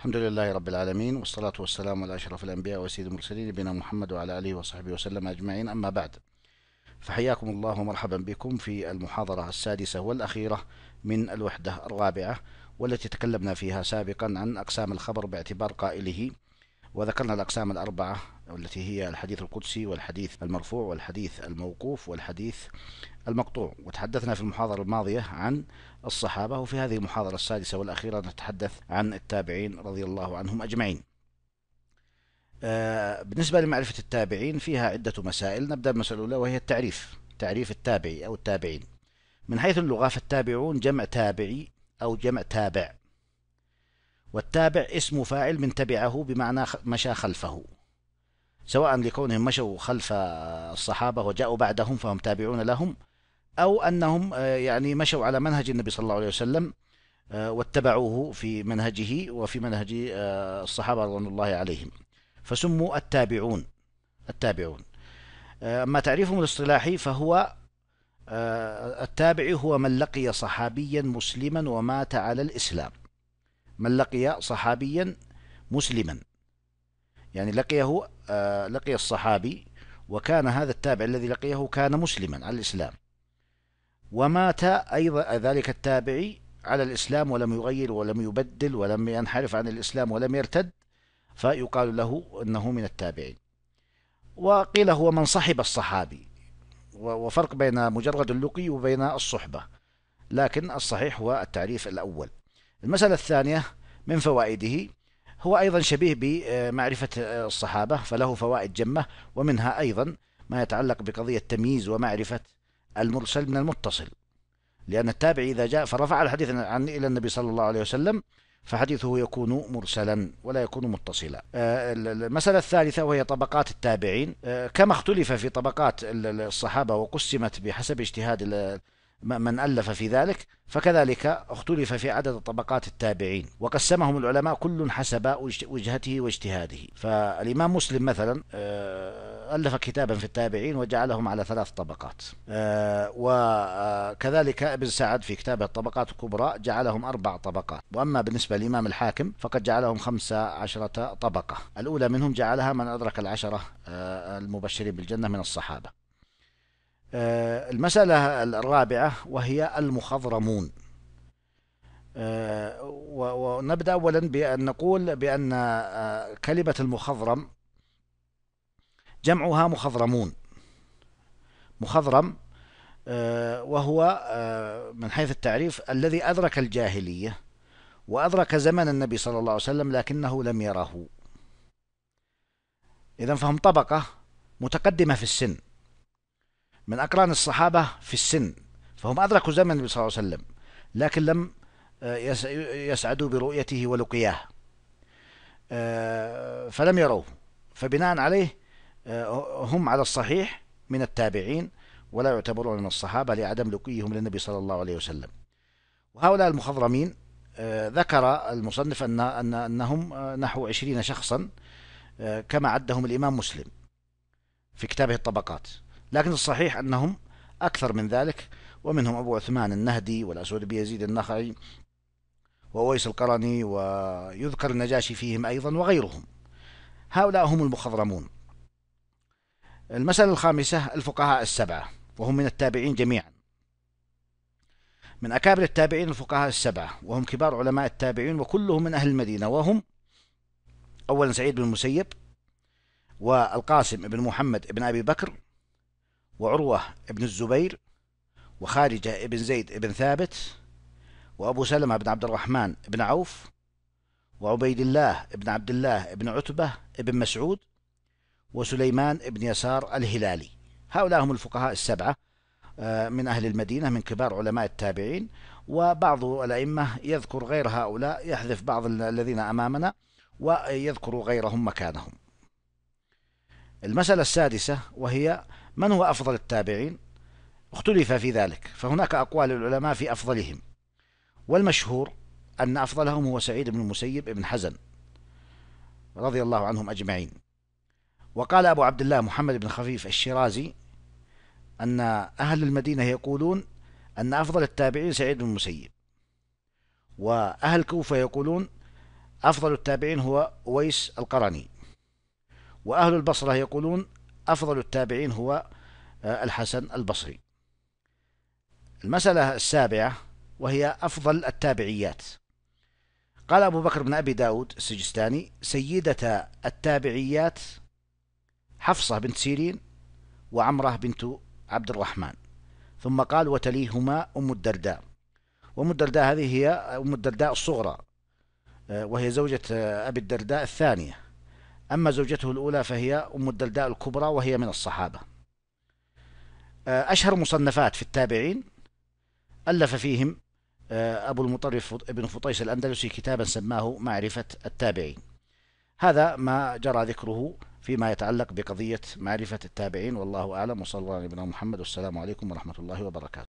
الحمد لله رب العالمين والصلاة والسلام على أشرف الأنبياء وسيد المرسلين نبينا محمد وعلى آله وصحبه وسلم أجمعين أما بعد فحياكم الله ومرحبا بكم في المحاضرة السادسة والأخيرة من الوحدة الرابعة والتي تكلمنا فيها سابقا عن أقسام الخبر باعتبار قائله وذكرنا الأقسام الأربعة التي هي الحديث القدسي والحديث المرفوع والحديث الموقوف والحديث المقطوع وتحدثنا في المحاضرة الماضية عن الصحابة وفي هذه المحاضرة السادسة والأخيرة نتحدث عن التابعين رضي الله عنهم أجمعين آه، بالنسبة لمعرفة التابعين فيها عدة مسائل نبدأ بالمسألة الأولى وهي التعريف تعريف التابعي أو التابعين من حيث اللغة فالتابعون جمع تابعي أو جمع تابع والتابع اسم فاعل من تبعه بمعنى مشى خلفه سواء لكونهم مشوا خلف الصحابة وجاءوا بعدهم فهم تابعون لهم أو أنهم آه، يعني مشوا على منهج النبي صلى الله عليه وسلم آه، واتبعوه في منهجه وفي منهج آه، الصحابة رضوان الله عليهم فسموا التابعون التابعون أما تعريفهم الاصطلاحي فهو التابع هو من لقي صحابيا مسلما ومات على الإسلام من لقي صحابيا مسلما يعني لقيه آه، لقي الصحابي وكان هذا التابع الذي لقيه كان مسلما على الإسلام ومات أيضا ذلك التابعي على الإسلام ولم يغير ولم يبدل ولم ينحرف عن الإسلام ولم يرتد فيقال له أنه من التابعين وقيل هو من صحب الصحابي وفرق بين مجرد اللقي وبين الصحبة لكن الصحيح هو التعريف الأول المسألة الثانية من فوائده هو أيضا شبيه بمعرفة الصحابة فله فوائد جمة ومنها أيضا ما يتعلق بقضية تمييز ومعرفة المرسل من المتصل لأن التابع إذا جاء فرفع الحديث عن إلى النبي صلى الله عليه وسلم فحديثه يكون مرسلا ولا يكون متصلا المسألة الثالثة وهي طبقات التابعين كما اختلف في طبقات الصحابة وقسمت بحسب اجتهاد من ألف في ذلك فكذلك اختلف في عدد طبقات التابعين وقسمهم العلماء كل حسب وجهته واجتهاده فالإمام مسلم مثلا آه، ألف كتابا في التابعين وجعلهم على ثلاث طبقات آه، وكذلك آه، ابن سعد في كتابه الطبقات الكبرى جعلهم أربع طبقات وأما بالنسبة للإمام الحاكم فقد جعلهم خمسة عشرة طبقة الأولى منهم جعلها من أدرك العشرة المبشرين بالجنة من الصحابة آه، المسألة الرابعة وهي المخضرمون آه، ونبدأ أولا بأن نقول بأن آه، كلمة المخضرم جمعها مخضرمون مخضرم وهو من حيث التعريف الذي أدرك الجاهلية وأدرك زمن النبي صلى الله عليه وسلم لكنه لم يره إذا فهم طبقة متقدمة في السن من أقران الصحابة في السن فهم أدركوا زمن النبي صلى الله عليه وسلم لكن لم آه، يسعدوا برؤيته ولقياه آه، فلم يروه فبناء عليه آه، هم على الصحيح من التابعين ولا يعتبرون من الصحابة لعدم لقيهم للنبي صلى الله عليه وسلم وهؤلاء المخضرمين ذكر المصنف أن أن أنهم نحو عشرين شخصا كما عدهم الإمام مسلم في كتابه الطبقات لكن الصحيح أنهم أكثر من ذلك ومنهم أبو عثمان النهدي والأسود بيزيد النخعي وويس القرني ويذكر النجاشي فيهم أيضا وغيرهم هؤلاء هم المخضرمون المسألة الخامسة الفقهاء السبعة وهم من التابعين جميعا من أكابر التابعين الفقهاء السبعة وهم كبار علماء التابعين وكلهم من أهل المدينة وهم أولا سعيد بن المسيب والقاسم بن محمد بن أبي بكر وعروة بن الزبير وخارجة بن زيد بن ثابت وأبو سلمة بن عبد الرحمن بن عوف وعبيد الله بن عبد الله بن عتبة بن مسعود وسليمان بن يسار الهلالي هؤلاء هم الفقهاء السبعة آه، من أهل المدينة من كبار علماء التابعين وبعض الأئمة يذكر غير هؤلاء يحذف بعض الذين أمامنا ويذكر غيرهم مكانهم المسألة السادسة وهي من هو أفضل التابعين اختلف في ذلك فهناك أقوال العلماء في أفضلهم والمشهور أن أفضلهم هو سعيد بن المسيب بن حزن رضي الله عنهم أجمعين وقال أبو عبد الله محمد بن خفيف الشيرازي أن أهل المدينة يقولون أن أفضل التابعين سعيد بن المسيب وأهل كوفة يقولون أفضل التابعين هو أويس القرني وأهل البصرة يقولون أفضل التابعين هو آه، الحسن البصري المسألة السابعة وهي أفضل التابعيات قال أبو بكر بن أبي داود السجستاني سيدة التابعيات حفصة بنت سيرين وعمرة بنت عبد الرحمن ثم قال وتليهما أم الدرداء وأم الدرداء هذه هي أم الدرداء الصغرى آه، وهي زوجة آه، أبي الدرداء الثانية أما زوجته الأولى فهي أم الدلداء الكبرى وهي من الصحابة آه، أشهر مصنفات في التابعين ألف فيهم آه، أبو المطرف ابن فطيس الأندلسي كتابا سماه معرفة التابعين هذا ما جرى ذكره فيما يتعلق بقضية معرفة التابعين والله أعلم وصلى الله على نبينا محمد والسلام عليكم ورحمة الله وبركاته